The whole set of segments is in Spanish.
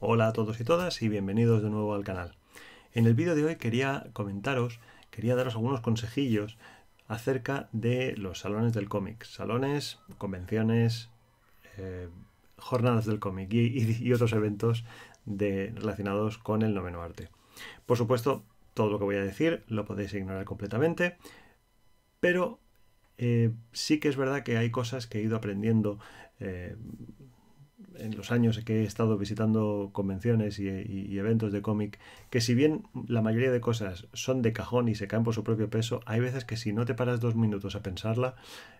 Hola a todos y todas y bienvenidos de nuevo al canal. En el vídeo de hoy quería comentaros, quería daros algunos consejillos acerca de los salones del cómic, salones, convenciones, eh, jornadas del cómic y, otros eventos de, relacionados con el noveno arte. Por supuesto, todo lo que voy a decir lo podéis ignorar completamente, pero eh, sí que es verdad que hay cosas que he ido aprendiendo eh, en los años que he estado visitando convenciones y, eventos de cómic que si bien la mayoría de cosas son de cajón y se caen por su propio peso, hay veces que si no te paras dos minutos a pensarla,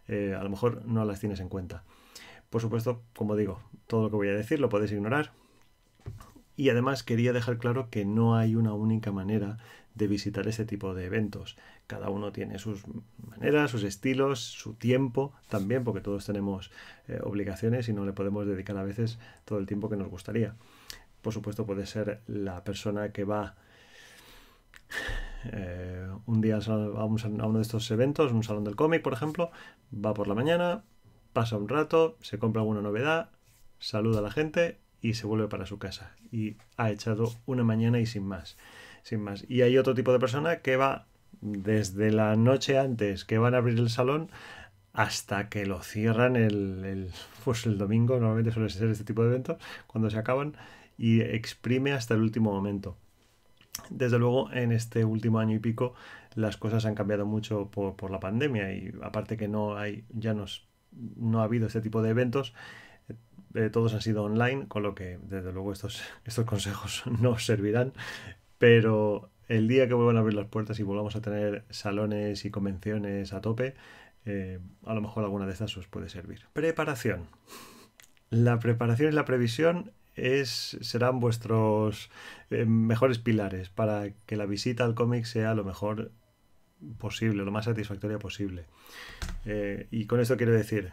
eh, a lo mejor no las tienes en cuenta. Por supuesto, como digo, todo lo que voy a decir lo podéis ignorar. Y además quería dejar claro que no hay una única manera de visitar ese tipo de eventos. Cada uno tiene sus maneras, sus estilos, su tiempo también, porque todos tenemos eh, obligaciones y no le podemos dedicar a veces todo el tiempo que nos gustaría. Por supuesto, puede ser la persona que va eh, un día a uno de estos eventos, un salón del cómic, por ejemplo, va por la mañana, pasa un rato, se compra alguna novedad, saluda a la gente y se vuelve para su casa. Y ha echado una mañana y sin más sin más. Y hay otro tipo de persona que va desde la noche antes que van a abrir el salón hasta que lo cierran el, pues el domingo, normalmente suele ser este tipo de eventos, cuando se acaban, y exprime hasta el último momento. Desde luego, en este último año y pico, las cosas han cambiado mucho por, la pandemia y aparte que no hay, ya nos, no ha habido este tipo de eventos, eh, todos han sido online, con lo que desde luego estos, estos consejos no servirán pero el día que vuelvan a abrir las puertas y volvamos a tener salones y convenciones a tope, eh, a lo mejor alguna de estas os puede servir. Preparación. La preparación y la previsión es, serán vuestros eh, mejores pilares para que la visita al cómic sea lo mejor posible, lo más satisfactoria posible. Eh, y con esto quiero decir,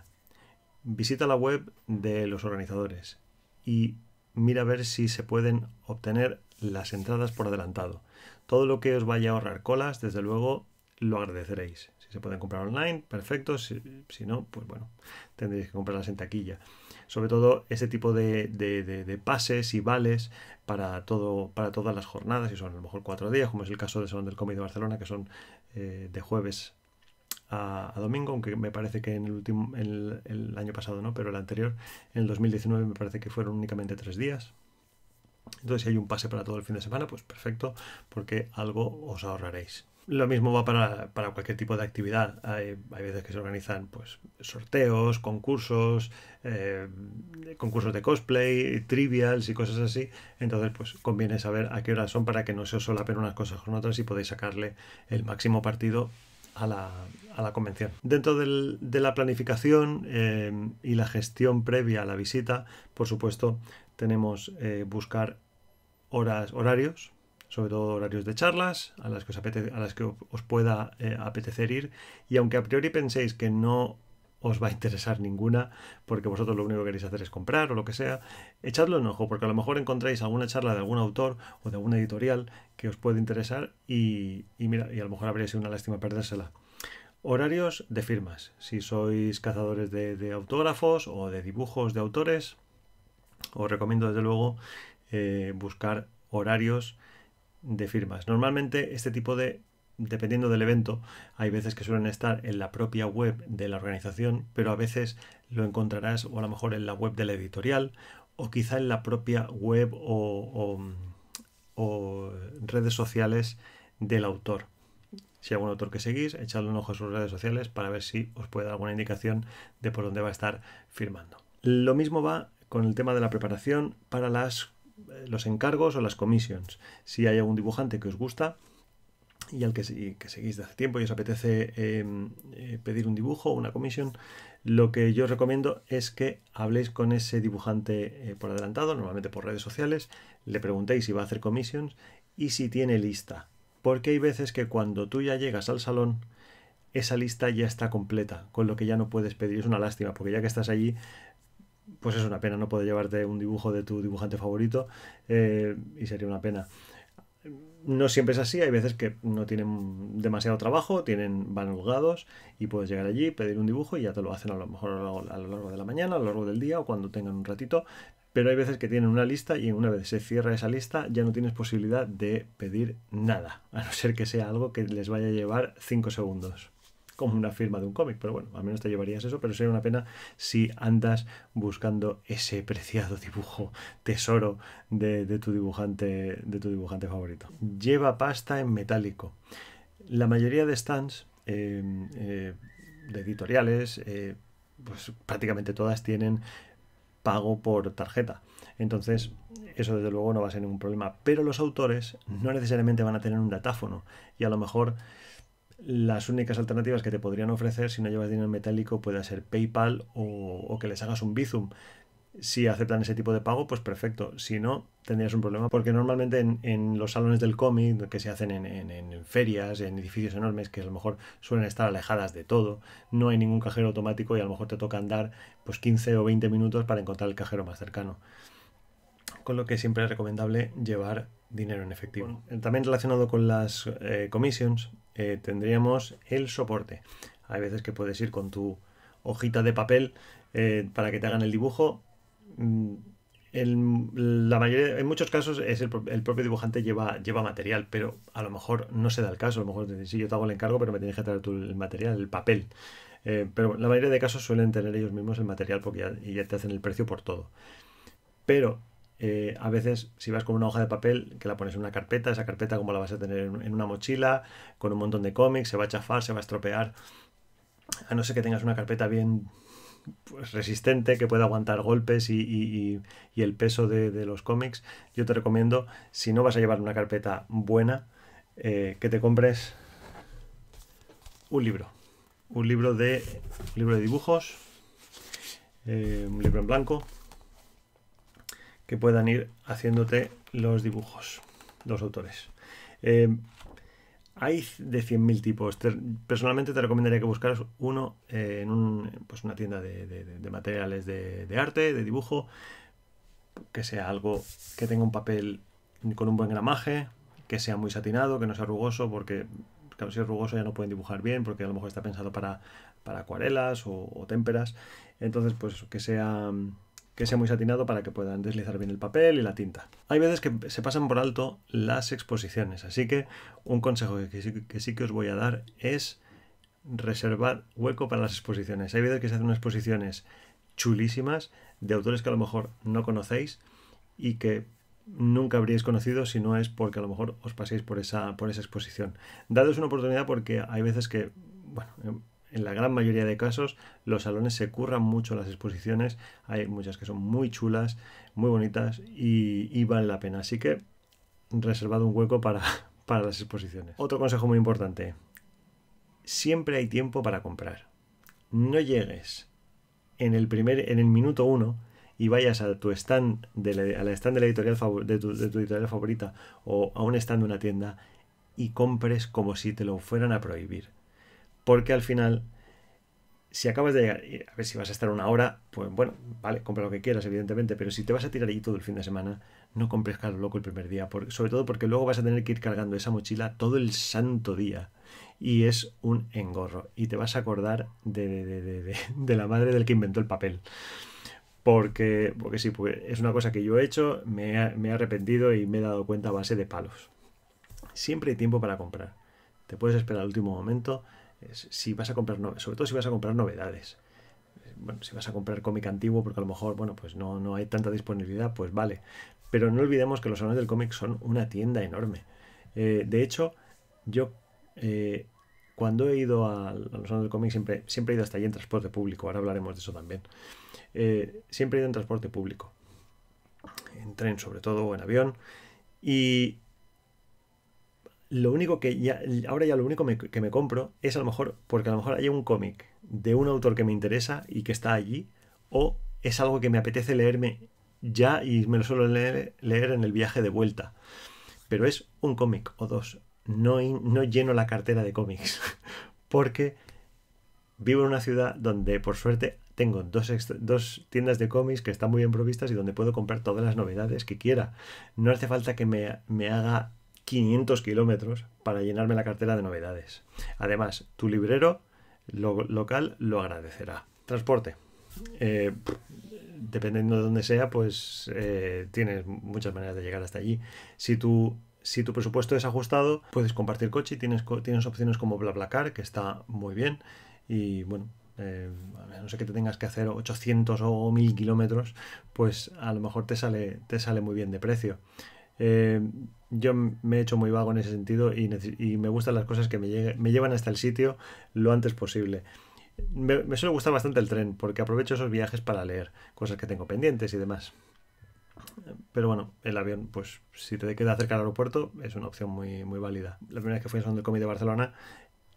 visita la web de los organizadores y mira a ver si se pueden obtener las entradas por adelantado. Todo lo que os vaya a ahorrar colas, desde luego, lo agradeceréis. Si se pueden comprar online, perfecto. Si, no, pues bueno, tendréis que comprarlas en taquilla. Sobre todo ese tipo de, pases y vales para, todo, para todas las jornadas, y son a lo mejor cuatro días, como es el caso del Salón del Cómic de Barcelona, que son eh, de jueves a, domingo, aunque me parece que en el último, el, año pasado no, pero el anterior, en el 2019, me parece que fueron únicamente tres días, entonces, si hay un pase para todo el fin de semana, pues perfecto, porque algo os ahorraréis. Lo mismo va para, cualquier tipo de actividad. Hay, veces que se organizan pues, sorteos, concursos, eh, concursos de cosplay, trivials y cosas así. Entonces, pues conviene saber a qué horas son para que no se os solapen unas cosas con otras y podéis sacarle el máximo partido a la, convención. Dentro de la planificación eh, y la gestión previa a la visita, por supuesto, tenemos eh, buscar horas, horarios, sobre todo horarios de charlas a las que os, a las que os pueda eh, apetecer ir. Y aunque a priori penséis que no os va a interesar ninguna, porque vosotros lo único que queréis hacer es comprar o lo que sea, echadlo en ojo, porque a lo mejor encontráis alguna charla de algún autor o de alguna editorial que os puede interesar y, mira, y a lo mejor habría sido una lástima perdérsela. Horarios de firmas. Si sois cazadores de autógrafos o de dibujos de autores, os recomiendo desde luego eh, buscar horarios de firmas. Normalmente este tipo de, dependiendo del evento, hay veces que suelen estar en la propia web de la organización, pero a veces lo encontrarás o a lo mejor en la web de la editorial o quizá en la propia web o, o redes sociales del autor. Si hay algún autor que seguís, echadle un ojo a sus redes sociales para ver si os puede dar alguna indicación de por dónde va a estar firmando. Lo mismo va con el tema de la preparación para las, eh, los encargos o las commissions. Si hay algún dibujante que os gusta y al que, que seguís de hace tiempo y os apetece em, eh, pedir un dibujo o una comisión lo que yo os recomiendo es que habléis con ese dibujante eh, por adelantado, normalmente por redes sociales, le preguntéis si va a hacer commissions y si tiene lista. Porque hay veces que cuando tú ya llegas al salón, esa lista ya está completa, con lo que ya no puedes pedir. Es una lástima, porque ya que estás allí, pues es una pena no poder llevarte un dibujo de tu dibujante favorito eh, y sería una pena. No siempre es así, hay veces que no tienen demasiado trabajo, tienen, van holgados y puedes llegar allí, pedir un dibujo y ya te lo hacen a lo mejor a lo, largo, a lo largo de la mañana, a lo largo del día o cuando tengan un ratito, pero hay veces que tienen una lista y una vez se cierra esa lista ya no tienes posibilidad de pedir nada, a no ser que sea algo que les vaya a llevar 5 segundos como una firma de un cómic, pero bueno, al menos te llevarías eso, pero sería una pena si andas buscando ese preciado dibujo, tesoro de, tu dibujante, de tu dibujante favorito. Lleva pasta en metálico. La mayoría de stands em, eh, de editoriales, eh, pues prácticamente todas tienen pago por tarjeta. Entonces, eso desde luego no va a ser ningún problema. Pero los autores no necesariamente van a tener un datáfono y a lo mejor las únicas alternativas que te podrían ofrecer si no llevas dinero metálico puede ser PayPal o, que les hagas un Bizum. Si aceptan ese tipo de pago, pues perfecto. Si no, tendrías un problema. Porque normalmente en, los salones del cómic, que se hacen en, en, ferias, en edificios enormes, que a lo mejor suelen estar alejadas de todo, no hay ningún cajero automático y a lo mejor te toca andar pues 15 o 20 minutos para encontrar el cajero más cercano con lo que siempre es recomendable llevar dinero en efectivo. Eh, también relacionado con las eh, commissions, eh, tendríamos el soporte. Hay veces que puedes ir con tu hojita de papel para que te hagan el dibujo. Mm, en, la mayoría, en muchos casos es el, propio dibujante lleva, lleva material, pero a lo mejor no se da el caso. A lo mejor si sí, yo te hago el encargo, pero me tienes que traer tú el material, el papel. pero la mayoría de casos suelen tener ellos mismos el material porque ya te hacen el precio por todo. Pero eh, a veces, si vas con una hoja de papel, que la pones en una carpeta, esa carpeta como la vas a tener en una mochila, con un montón de cómics, se va a chafar, se va a estropear. A no ser que tengas una carpeta bien pues, resistente, que pueda aguantar golpes y, el peso de, los cómics, yo te recomiendo, si no vas a llevar una carpeta buena, eh, que te compres un libro. Un libro de, libro de dibujos, eh, un libro en blanco, que puedan ir haciéndote los dibujos, los autores. Eh, hay de 100.000 tipos. personalmente te recomendaría que buscaras uno eh, en un, pues una tienda de, materiales de, arte, de dibujo, que sea algo que tenga un papel con un buen gramaje, que sea muy satinado, que no sea rugoso, porque si es rugoso ya no pueden dibujar bien, porque a lo mejor está pensado para, para acuarelas o, o témperas. Entonces, pues que sea que sea muy satinado para que puedan deslizar bien el papel y la tinta. Hay veces que se pasan por alto las exposiciones, así que un consejo que sí que, os voy a dar es reservar hueco para las exposiciones. Hay veces que se hacen unas exposiciones chulísimas de autores que a lo mejor no conocéis y que nunca habríais conocido si no es porque a lo mejor os paséis por esa, por esa exposición. Dados una oportunidad porque hay veces que, bueno, en la gran mayoría de casos los salones se curran mucho las exposiciones, hay muchas que son muy chulas, muy bonitas y, y la pena. Así que reservado un hueco para, las exposiciones. Otro consejo muy importante, siempre hay tiempo para comprar. No llegues en el, primer, en el minuto uno y vayas a tu stand de a la stand de la editorial de tu, editorial favorita o a un stand de una tienda y compres como si te lo fueran a prohibir porque al final, si acabas de llegar, eh, a ver si vas a estar una hora, pues bueno, vale, compra lo que quieras, evidentemente, pero si te vas a tirar allí todo el fin de semana, no compres caro loco el primer día, sobre todo porque luego vas a tener que ir cargando esa mochila todo el santo día. Y es un engorro. Y te vas a acordar de, la madre del que inventó el papel porque, porque sí, es una cosa que yo he hecho, me, me he arrepentido y me he dado cuenta a base de palos. Siempre hay tiempo para comprar. Te puedes esperar al último momento, si vas a comprar, sobre todo si vas a comprar novedades. Bueno, si vas a comprar cómic antiguo, porque a lo mejor, bueno, pues no, no hay tanta disponibilidad, pues vale. Pero no olvidemos que los salones del cómic son una tienda enorme. Eh, de hecho, yo eh, cuando he ido a, los salones del cómic siempre, siempre he ido hasta allí en transporte público, ahora hablaremos de eso también. Eh, siempre he ido en transporte público, en tren sobre todo o en avión. Y lo único que ya, ahora ya lo único que me compro es a lo mejor, porque a lo mejor hay un cómic de un autor que me interesa y que está allí, o es algo que me apetece leerme ya y me lo suelo leer, en el viaje de vuelta. Pero es un cómic o dos. No, no lleno la cartera de cómics, porque vivo en una ciudad donde, por suerte, tengo dos, dos tiendas de cómics que están muy bien provistas y donde puedo comprar todas las novedades que quiera. No hace falta que me, me haga 500 kilómetros para llenarme la cartera de novedades. Además, tu librero local lo agradecerá. Transporte. Eh, dependiendo de dónde sea, pues eh, tienes muchas maneras de llegar hasta allí. Si tu, si tu presupuesto es ajustado, puedes compartir coche y tienes, tienes opciones como BlaBlaCar, que está muy bien. Y bueno, eh, a no sé que te tengas que hacer 800 o 1000 kilómetros, pues a lo mejor te sale, te sale muy bien de precio. Eh, yo me he hecho muy vago en ese sentido y, me gustan las cosas que me, llevan hasta el sitio lo antes posible. Me, suele gustar bastante el tren porque aprovecho esos viajes para leer cosas que tengo pendientes y demás. Pero bueno, el avión, pues si te queda cerca del aeropuerto, es una opción muy, muy válida. La primera vez que fui a Son del Comité de Barcelona,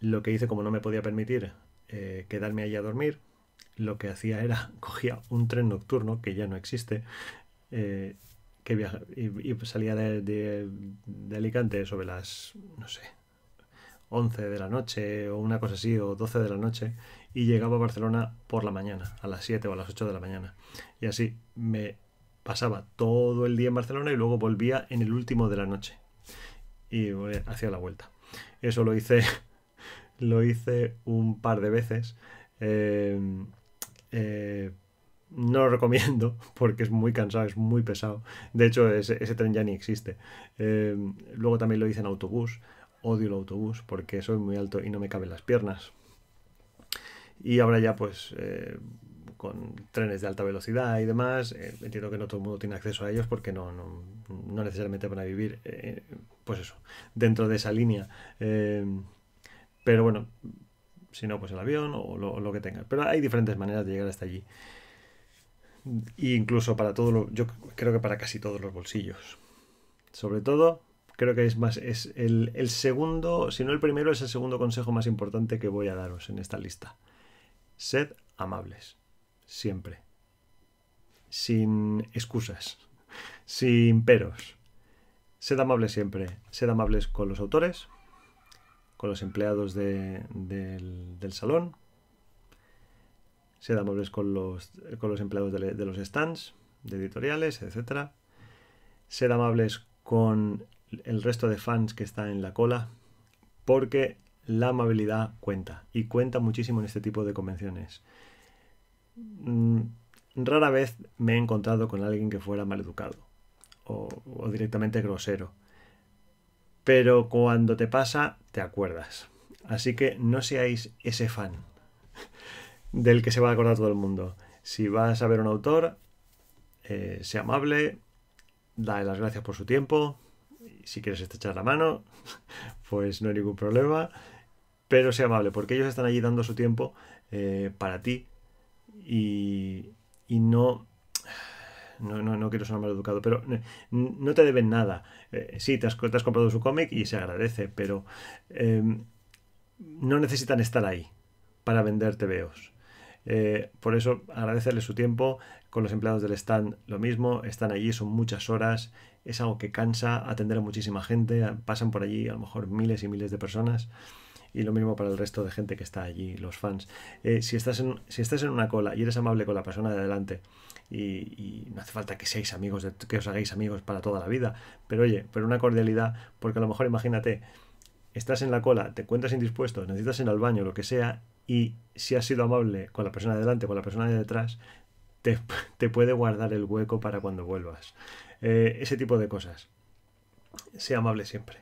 lo que hice, como no me podía permitir eh, quedarme allí a dormir, lo que hacía era cogía un tren nocturno que ya no existe eh, que y, salía de, Alicante sobre las, no sé, 11 de la noche o una cosa así, o 12 de la noche, y llegaba a Barcelona por la mañana, a las 7 o a las 8 de la mañana. Y así me pasaba todo el día en Barcelona y luego volvía en el último de la noche. Y eh, hacía la vuelta. Eso lo hice, lo hice un par de veces. Eh, eh, no lo recomiendo porque es muy cansado, es muy pesado. De hecho, ese, tren ya ni existe. Em, luego también lo hice en autobús. Odio el autobús porque soy muy alto y no me caben las piernas. Y ahora ya pues eh, con trenes de alta velocidad y demás, eh, entiendo que no todo el mundo tiene acceso a ellos porque no, no, necesariamente van a vivir, eh, pues eso, dentro de esa línea. Em, pero bueno, si no, pues el avión o lo, lo que tengas. Pero hay diferentes maneras de llegar hasta allí incluso para todo lo, yo creo que para casi todos los bolsillos. Sobre todo, creo que es más, es el, segundo, si no el primero, es el segundo consejo más importante que voy a daros en esta lista. Sed amables, siempre. Sin excusas, sin peros. Sed amables siempre. Sed amables con los autores, con los empleados del salón, ser amables con los, empleados de, los stands, de editoriales, etc. Ser amables con el resto de fans que están en la cola, porque la amabilidad cuenta, y cuenta muchísimo en este tipo de convenciones. Mm, rara vez me he encontrado con alguien que fuera maleducado o, o directamente grosero, pero cuando te pasa, te acuerdas. Así que no seáis ese fan, del que se va a acordar todo el mundo. Si vas a ver un autor, eh, sea amable, dale las gracias por su tiempo. Si quieres estrechar la mano, pues no hay ningún problema. Pero sea amable, porque ellos están allí dando su tiempo eh, para ti. Y, no, no, no, quiero sonar mal educado, pero no, te deben nada. Eh, sí, te has, te has, comprado su cómic y se agradece, pero no necesitan estar ahí para venderte veos. Eh, por eso agradecerle su tiempo. Con los empleados del stand lo mismo, están allí, son muchas horas, es algo que cansa atender a muchísima gente, pasan por allí a lo mejor miles y miles de personas y lo mismo para el resto de gente que está allí, los fans. Eh, si, estás en, si estás en una cola y eres amable con la persona de adelante, y, no hace falta que seáis amigos, de, que os hagáis amigos para toda la vida, pero oye, pero una cordialidad, porque a lo mejor imagínate, estás en la cola, te encuentras indispuesto, necesitas ir al baño, lo que sea, y si has sido amable con la persona de delante, con la persona de detrás, te, puede guardar el hueco para cuando vuelvas. Eh, ese tipo de cosas. Sea amable siempre.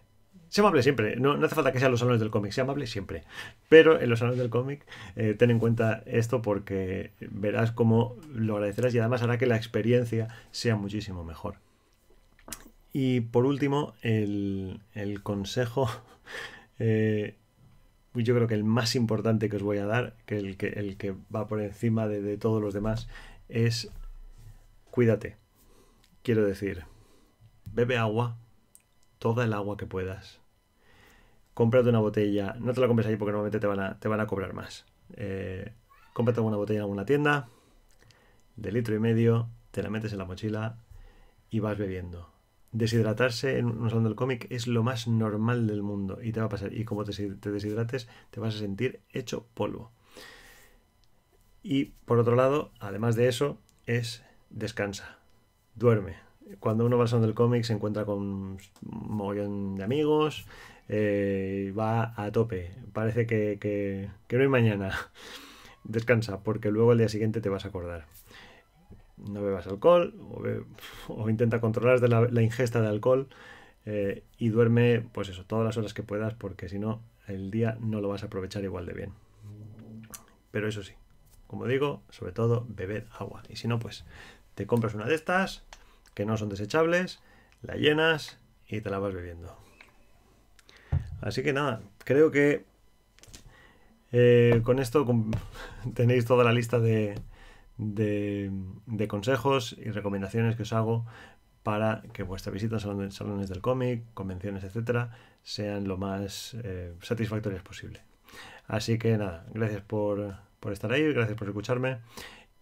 Sea amable siempre. No, hace falta que sean los salones del cómic, sea amable siempre. Pero en los salones del cómic, eh, ten en cuenta esto porque verás cómo lo agradecerás y además hará que la experiencia sea muchísimo mejor. Y por último, el, consejo eh, yo creo que el más importante que os voy a dar, que el que, el que va por encima de, todos los demás, es cuídate. Quiero decir, bebe agua, toda el agua que puedas. Cómprate una botella, no te la compres ahí porque normalmente te van a, te van a cobrar más. Eh, cómprate una botella en alguna tienda, de litro y medio, te la metes en la mochila y vas bebiendo deshidratarse en un salón del cómic es lo más normal del mundo y te va a pasar. Y como te, deshidrates, te vas a sentir hecho polvo. Y por otro lado, además de eso, es descansa, duerme. Cuando uno va al el cómic se encuentra con un mogollón de amigos, eh, va a tope, parece que, no hay mañana. Descansa, porque luego el día siguiente te vas a acordar no bebas alcohol o, intenta controlar la, ingesta de alcohol eh, y duerme, pues eso, todas las horas que puedas porque si no, el día no lo vas a aprovechar igual de bien. Pero eso sí, como digo, sobre todo bebed agua. Y si no, pues te compras una de estas que no son desechables, la llenas y te la vas bebiendo. Así que nada, creo que eh, con esto tenéis toda la lista de, de, consejos y recomendaciones que os hago para que vuestra visita a salones del cómic, convenciones, etcétera, sean lo más eh, satisfactorias posible. Así que nada, gracias por, por, estar ahí, gracias por escucharme.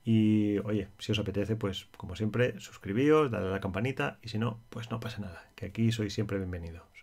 Y oye, si os apetece, pues como siempre, suscribíos, dadle a la campanita y si no, pues no pasa nada, que aquí soy siempre bienvenido.